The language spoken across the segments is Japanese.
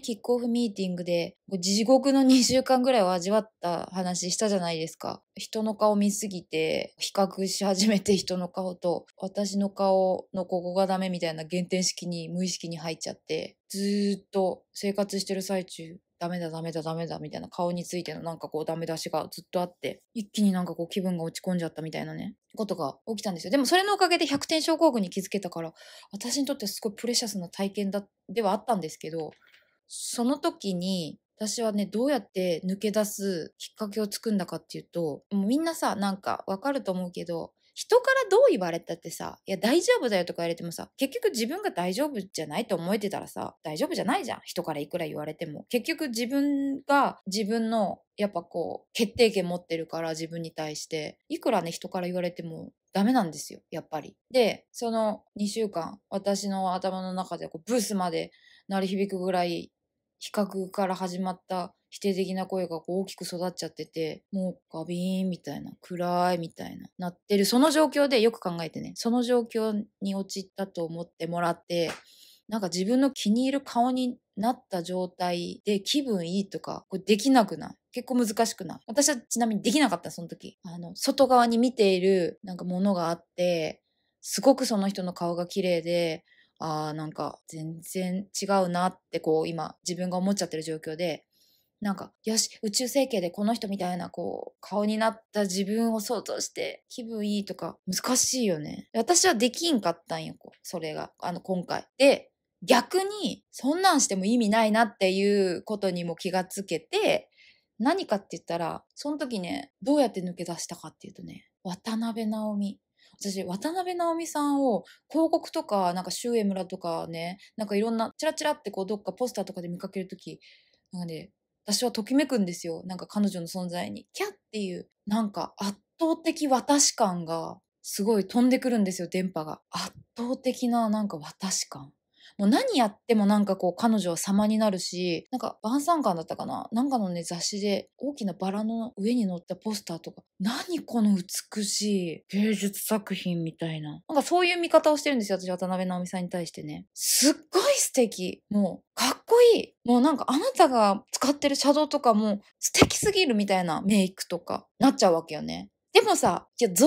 キックオフミーティングで地獄の2週間ぐらいを味わった話したじゃないですか。人の顔見すぎて比較し始めて人の顔と私の顔のここがダメみたいな減点式に無意識に入っちゃってずっと生活してる最中ダメだダメだダメだみたいな顔についてのなんかこうダメ出しがずっとあって一気になんかこう気分が落ち込んじゃったみたいなねことが起きたんですよでもそれのおかげで100点症候群に気づけたから私にとってすごいプレシャスな体験だではあったんですけどその時に私はね、どうやって抜け出すきっかけを作んだかっていうと、もうみんなさ、なんかわかると思うけど、人からどう言われたってさ、いや大丈夫だよとか言われてもさ、結局自分が大丈夫じゃないと思えてたらさ、大丈夫じゃないじゃん。人からいくら言われても。結局自分が自分のやっぱこう、決定権持ってるから自分に対して、いくらね人から言われてもダメなんですよ、やっぱり。で、その2週間、私の頭の中でこうブースまで鳴り響くぐらい比較から始まった否定的な声がこう大きく育っちゃってて、もうガビーンみたいな、暗いみたいな、なってる、その状況でよく考えてね、その状況に陥ったと思ってもらって、なんか自分の気に入る顔になった状態で気分いいとか、これできなくない結構難しくない私はちなみにできなかった、その時。あの、外側に見ているなんかものがあって、すごくその人の顔が綺麗で、ああ、なんか全然違うなってこう今自分が思っちゃってる状況で、なんか、よし、宇宙整形でこの人みたいな、こう、顔になった自分を想像して気分いいとか、難しいよね。私はできんかったんよ、それが、あの、今回。で、逆に、そんなんしても意味ないなっていうことにも気がつけて、何かって言ったら、その時ね、どうやって抜け出したかっていうとね、渡辺直美。私、渡辺直美さんを広告とか、なんか周江村とかね、なんかいろんな、チラチラってこう、どっかポスターとかで見かける時なんかね、私はときめくんですよ。なんか彼女の存在に。キャっていう、なんか圧倒的私感が、すごい飛んでくるんですよ、電波が。圧倒的な、なんか私感。もう何やってもなんかこう彼女は様になるし、なんか晩餐館だったかななんかのね雑誌で大きなバラの上に載ったポスターとか、何この美しい芸術作品みたいな。なんかそういう見方をしてるんですよ、私渡辺直美さんに対してね。すっごい素敵。もうかっこいい。もうなんかあなたが使ってるシャドウとかも素敵すぎるみたいなメイクとかなっちゃうわけよね。でもさ、いや造形で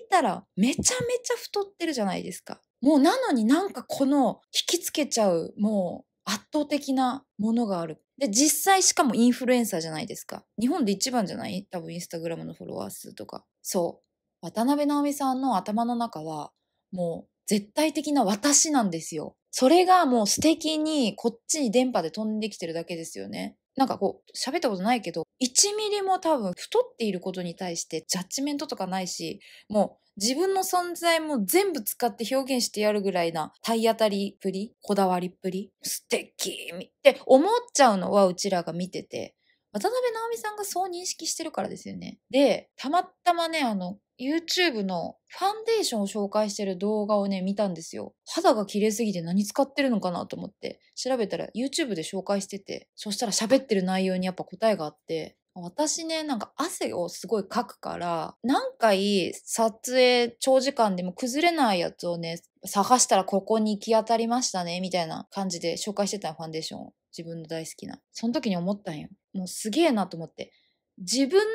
言ったらめちゃめちゃ太ってるじゃないですか。もうなのになんかこの引きつけちゃう、もう圧倒的なものがある。で、実際しかもインフルエンサーじゃないですか。日本で一番じゃない多分インスタグラムのフォロワー数とか。そう。渡辺直美さんの頭の中は、もう絶対的な私なんですよ。それがもう素敵にこっちに電波で飛んできてるだけですよね。なんかこう、喋ったことないけど、1ミリも多分太っていることに対してジャッジメントとかないし、もう自分の存在も全部使って表現してやるぐらいな体当たりっぷり、こだわりっぷり、素敵って思っちゃうのはうちらが見てて、渡辺直美さんがそう認識してるからですよね。で、たまたまね、あの、YouTube のファンデーションを紹介してる動画をね、見たんですよ。肌が綺麗すぎて何使ってるのかなと思って調べたら YouTube で紹介してて、そしたら喋ってる内容にやっぱ答えがあって、私ね、なんか汗をすごいかくから、何回撮影長時間でも崩れないやつをね、探したらここに行き当たりましたね、みたいな感じで紹介してたファンデーションを。自分の大好きな。その時に思ったんよ。もうすげえなと思って。自分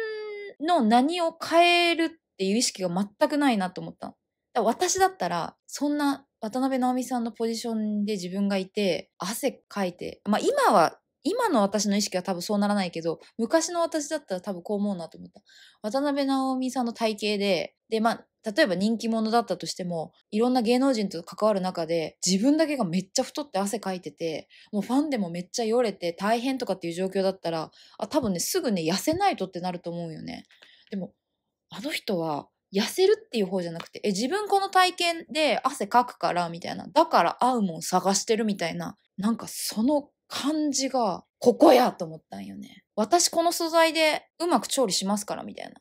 の何を変えるっていう意識が全くないなと思っただ私だったら、そんな渡辺直美さんのポジションで自分がいて、汗かいて、まあ今は今の私の意識は多分そうならないけど、昔の私だったら多分こう思うなと思った。渡辺直美さんの体型で、で、まあ、例えば人気者だったとしても、いろんな芸能人と関わる中で、自分だけがめっちゃ太って汗かいてて、もうファンでもめっちゃよれて大変とかっていう状況だったら、あ、多分ね、すぐね、痩せないとってなると思うよね。でも、あの人は、痩せるっていう方じゃなくて、え、自分この体験で汗かくからみたいな、だから合うもん探してるみたいな、なんかその感じが、ここやと思ったんよね。私この素材でうまく調理しますからみたいな。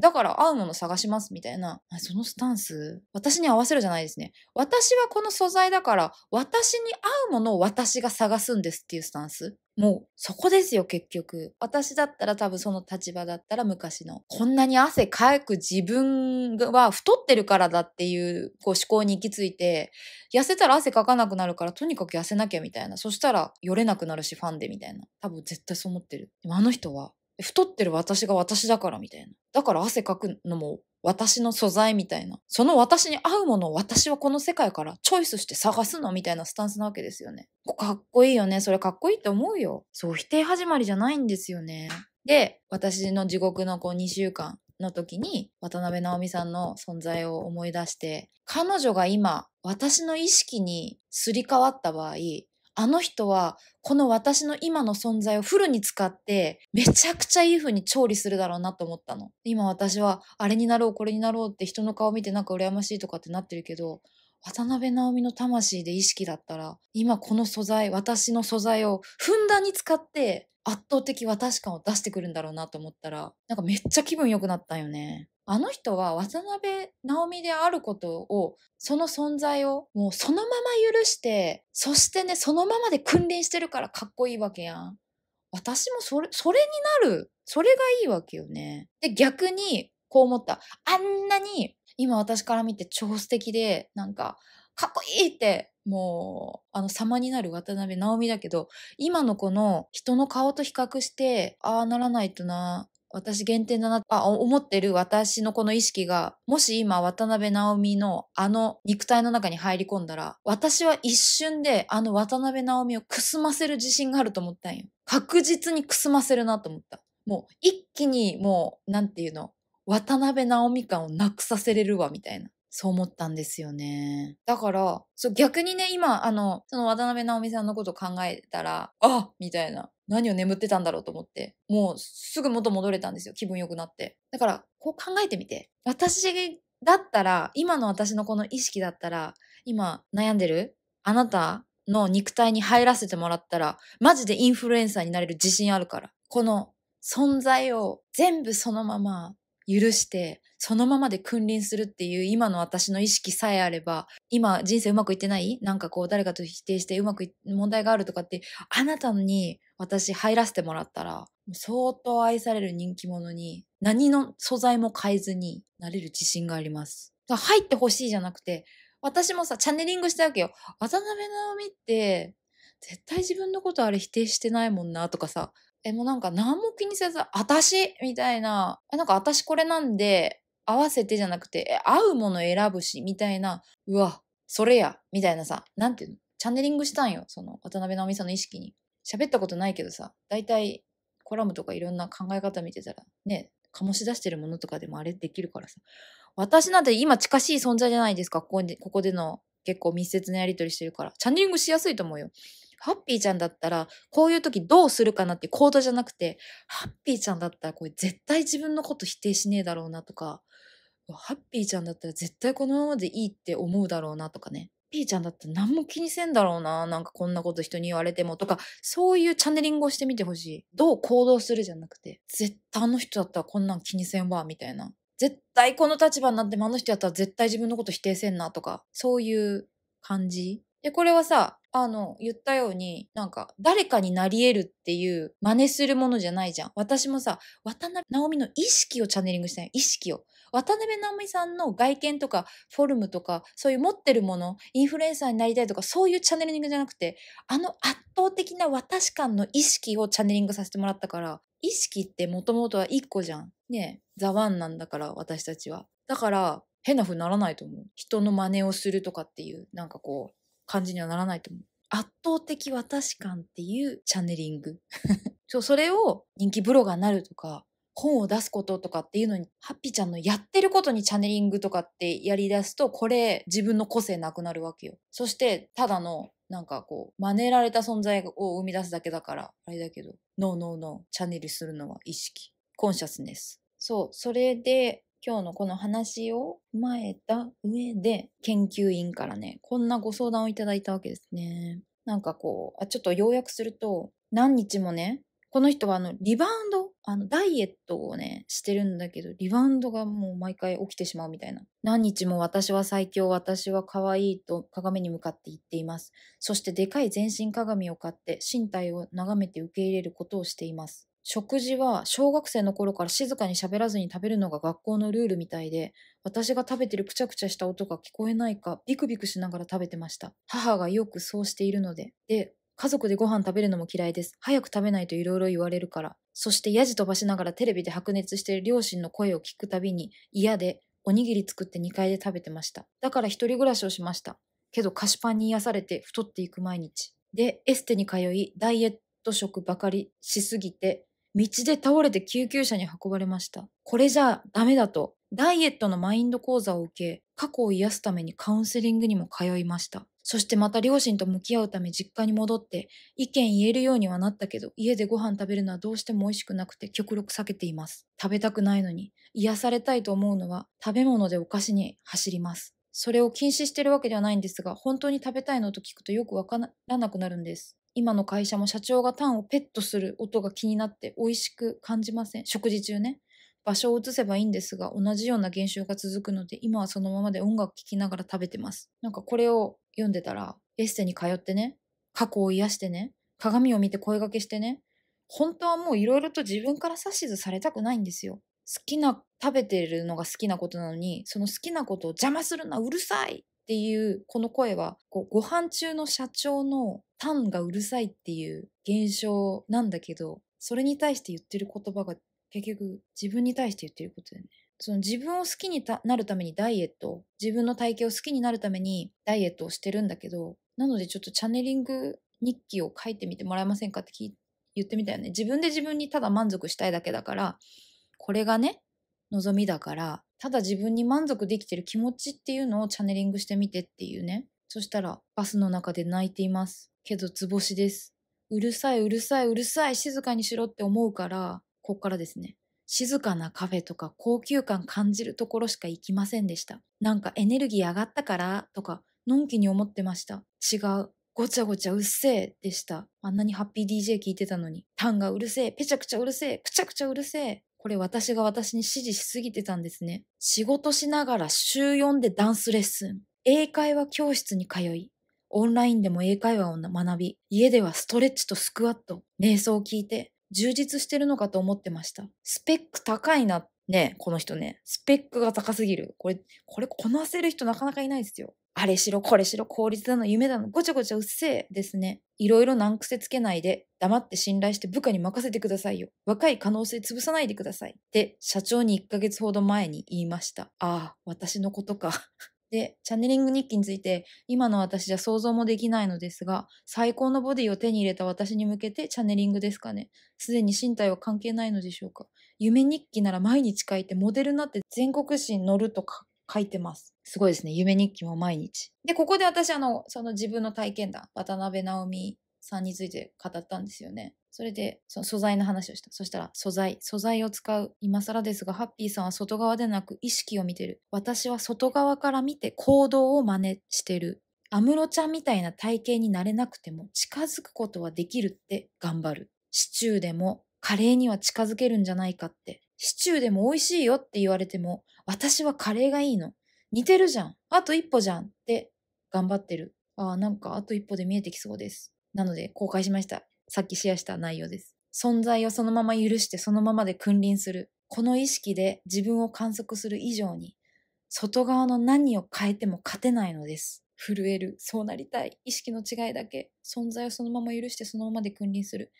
だから合うもの探しますみたいな。そのスタンス、私に合わせるじゃないですね。私はこの素材だから、私に合うものを私が探すんですっていうスタンス。もうそこですよ結局。私だったら多分その立場だったら昔のこんなに汗かく自分は太ってるからだっていうこう思考に行き着いて痩せたら汗かかなくなるからとにかく痩せなきゃみたいなそしたらよれなくなるしファンでみたいな多分絶対そう思ってる。でもあの人は太ってる私が私だからみたいな。だから汗かくのも私の素材みたいな。その私に合うものを私はこの世界からチョイスして探すのみたいなスタンスなわけですよね。かっこいいよね。それかっこいいって思うよ。そう、否定始まりじゃないんですよね。で、私の地獄のこう2週間の時に渡辺直美さんの存在を思い出して、彼女が今私の意識にすり替わった場合、あの人はこの私の今の存在をフルに使ってめちゃくちゃいい風に調理するだろうなと思ったの。今私はあれになろうこれになろうって人の顔見てなんか羨ましいとかってなってるけど渡辺直美の魂で意識だったら今この素材私の素材をふんだんに使って圧倒的私感を出してくるんだろうなと思ったらなんかめっちゃ気分良くなったよね。あの人は渡辺直美であることを、その存在をもうそのまま許して、そしてね、そのままで君臨してるからかっこいいわけやん。私もそれ、それになる。それがいいわけよね。で、逆に、こう思った。あんなに、今私から見て超素敵で、なんか、かっこいいって、もう、あの、様になる渡辺直美だけど、今のこの人の顔と比較して、ああならないとな、私限定だなあ思ってる私のこの意識が、もし今渡辺直美のあの肉体の中に入り込んだら、私は一瞬であの渡辺直美をくすませる自信があると思ったんよ。確実にくすませるなと思った。もう一気にもう、なんていうの、渡辺直美感をなくさせれるわ、みたいな。そう思ったんですよね。だから、そう逆にね、今、あの、その渡辺直美さんのこと考えたら、あみたいな。何を眠ってたんだろうと思って、もうすぐ元戻れたんですよ。気分良くなって。だから、こう考えてみて。私だったら、今の私のこの意識だったら、今悩んでるあなたの肉体に入らせてもらったら、マジでインフルエンサーになれる自信あるから。この存在を全部そのまま許して、そのままで君臨するっていう今の私の意識さえあれば、今人生うまくいってないなんかこう誰かと否定してうまく問題があるとかって、あなたに私入らせてもらったら、相当愛される人気者に何の素材も変えずになれる自信があります。入ってほしいじゃなくて、私もさ、チャネリングしたわけよ。渡辺直美って、絶対自分のことあれ否定してないもんなとかさ、え、もうなんか何も気にせず、私みたいな、え、なんか私これなんで、合わせてじゃなくて、合うもの選ぶし、みたいな、うわ、それや、みたいなさ、なんていうのチャンネリングしたんよ、その渡辺直美さんの意識に。喋ったことないけどさ、大体コラムとかいろんな考え方見てたら、ね、醸し出してるものとかでもあれできるからさ。私なんて今近しい存在じゃないですか、ここでここでの結構密接なやり取りしてるから。チャンネリングしやすいと思うよ。ハッピーちゃんだったら、こういう時どうするかなってコードじゃなくて、ハッピーちゃんだったらこれ絶対自分のこと否定しねえだろうなとか、ハッピーちゃんだったら絶対このままでいいって思うだろうなとかね。ピーちゃんだったら何も気にせんだろうな。なんかこんなこと人に言われてもとか、そういうチャネリングをしてみてほしい。どう行動するじゃなくて、絶対あの人だったらこんなん気にせんわ、みたいな。絶対この立場になってもあの人やったら絶対自分のこと否定せんなとか、そういう感じ。で、これはさ、あの、言ったように、なんか、誰かになり得るっていう真似するものじゃないじゃん。私もさ、渡辺直美の意識をチャネリングしたい。意識を。渡辺直美さんの外見とかフォルムとか、そういう持ってるもの、インフルエンサーになりたいとか、そういうチャネリングじゃなくて、あの圧倒的な私感の意識をチャネリングさせてもらったから、意識ってもともとは一個じゃん。ねザワンなんだから、私たちは。だから、変な風にならないと思う。人の真似をするとかっていう、なんかこう、感じにはならないと思う。圧倒的私感っていうチャネリング。そう、それを人気ブロガーになるとか、本を出すこととかっていうのに、ハッピーちゃんのやってることにチャネリングとかってやり出すと、これ自分の個性なくなるわけよ。そして、ただの、なんかこう、真似られた存在を生み出すだけだから、あれだけど、ノーノーノー、チャネルするのは意識。コンシャスネス。そう、それで、今日のこの話を踏まえた上で、研究員からね、こんなご相談をいただいたわけですね。なんかこう、あちょっと要約すると、何日もね、この人はあのリバウンドあの、ダイエットをね、してるんだけど、リバウンドがもう毎回起きてしまうみたいな。何日も私は最強、私は可愛いと鏡に向かって言っています。そしてでかい全身鏡を買って身体を眺めて受け入れることをしています。食事は小学生の頃から静かに喋らずに食べるのが学校のルールみたいで、私が食べてるくちゃくちゃした音が聞こえないか、ビクビクしながら食べてました。母がよくそうしているので。で、家族でご飯食べるのも嫌いです。早く食べないといろいろ言われるから。そしてやじ飛ばしながらテレビで白熱している両親の声を聞くたびに嫌で、おにぎり作って2階で食べてました。だから一人暮らしをしました。けど菓子パンに癒されて太っていく毎日。で、エステに通い、ダイエット食ばかりしすぎて、道で倒れて救急車に運ばれました。これじゃダメだと、ダイエットのマインド講座を受け、過去を癒すためにカウンセリングにも通いました。そしてまた両親と向き合うため実家に戻って意見言えるようにはなったけど家でご飯食べるのはどうしても美味しくなくて極力避けています食べたくないのに癒されたいと思うのは食べ物でお菓子に走りますそれを禁止してるわけではないんですが本当に食べたいのと聞くとよくわからなくなるんです今の会社も社長がタンをペットする音が気になって美味しく感じません食事中ね場所を移せばいいんですが、同じような現象が続くので、今はそのままで音楽聴きながら食べてます。なんかこれを読んでたら、エステに通ってね、過去を癒してね、鏡を見て声掛けしてね、本当はもういろいろと自分から指図されたくないんですよ。好きな、食べてるのが好きなことなのに、その好きなことを邪魔するな、うるさいっていうこの声はこうご飯中の社長のタンがうるさいっていう現象なんだけどそれに対して言ってる言葉が結局自分に対して言ってることだよね。その自分を好きになるためにダイエット、自分の体型を好きになるためにダイエットをしてるんだけど、なのでちょっとチャネリング日記を書いてみてもらえませんかって言ってみたよね。自分で自分にただ満足したいだけだから、これがね、望みだから、ただ自分に満足できてる気持ちっていうのをチャネリングしてみてっていうね。そしたら、バスの中で泣いています。けど、図星です。うるさい、うるさい、うるさい、静かにしろって思うから、ここからですね。静かなカフェとか高級感感じるところしか行きませんでした。なんかエネルギー上がったからとか、のんきに思ってました。違う。ごちゃごちゃうっせえでした。あんなにハッピー DJ 聞いてたのに。タンがうるせえ、ぺちゃくちゃうるせえ、くちゃくちゃうるせえ。これ私が私に指示しすぎてたんですね。仕事しながら週4でダンスレッスン。英会話教室に通い、オンラインでも英会話を学び、家ではストレッチとスクワット、瞑想を聞いて、充実してるのかと思ってました。スペック高いな。ねこの人ね。スペックが高すぎる。これ、これこなせる人なかなかいないですよ。あれしろ、これしろ、効率だの、夢だの、ごちゃごちゃうっせえですね。いろいろ難癖つけないで、黙って信頼して部下に任せてくださいよ。若い可能性潰さないでください。って、社長に1ヶ月ほど前に言いました。ああ、私のことかで、チャネリング日記について、今の私じゃ想像もできないのですが、最高のボディを手に入れた私に向けてチャネリングですかね。すでに身体は関係ないのでしょうか。夢日記なら毎日書いて、モデルになって全国紙に載るとか書いてます。すごいですね。夢日記も毎日。で、ここで私、あの、その自分の体験談、渡辺直美さんについて語ったんですよね。それで、その素材の話をした。そしたら、素材。素材を使う。今更ですが、ハッピーさんは外側でなく意識を見てる。私は外側から見て行動を真似してる。安室ちゃんみたいな体型になれなくても近づくことはできるって頑張る。シチューでもカレーには近づけるんじゃないかって。シチューでも美味しいよって言われても、私はカレーがいいの。似てるじゃん。あと一歩じゃんって頑張ってる。ああ、なんかあと一歩で見えてきそうです。なので公開しました。さっきシェアした内容です。存在をそのまま許してそのままで君臨する。この意識で自分を観測する以上に、外側の何を変えても勝てないのです。震える。そうなりたい。意識の違いだけ。存在をそのまま許してそのままで君臨する。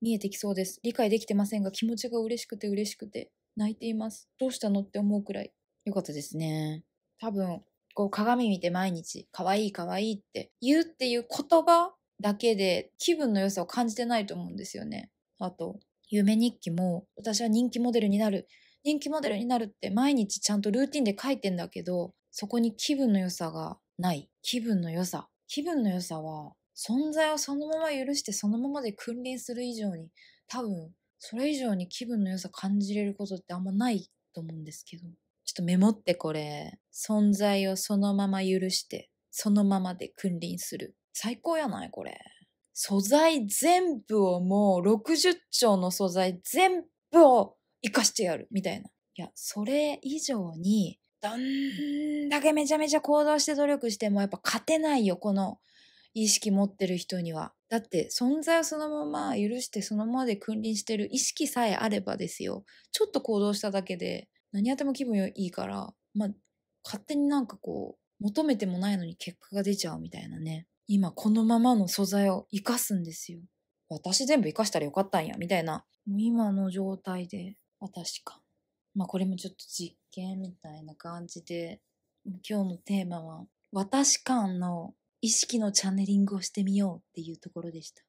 見えてきそうです。理解できてませんが気持ちが嬉しくて嬉しくて泣いています。どうしたのって思うくらい。よかったですね。多分、こう鏡見て毎日可愛い可愛いって言うっていう言葉だけで気分の良さを感じてないと思うんですよね。あと、夢日記も私は人気モデルになる、人気モデルになるって毎日ちゃんとルーティンで書いてんだけど、そこに気分の良さがない。気分の良さ。気分の良さは存在をそのまま許してそのままで君臨する以上に多分それ以上に気分の良さ感じれることってあんまないと思うんですけどちょっとメモってこれ存在をそのまま許してそのままで君臨する最高やないこれ。素材全部をもう60兆の素材全部を活かしてやるみたいな。いや、それ以上に、どんだけめちゃめちゃ行動して努力してもやっぱ勝てないよ、この意識持ってる人には。だって存在をそのまま許してそのままで君臨してる意識さえあればですよ。ちょっと行動しただけで何やっても気分いいから、まあ、勝手になんかこう、求めてもないのに結果が出ちゃうみたいなね。今このままの素材を生かすんですよ。私全部生かしたらよかったんや、みたいな。もう今の状態で、私か。まあこれもちょっと実験みたいな感じで、今日のテーマは、私感の意識のチャネリングをしてみようっていうところでした。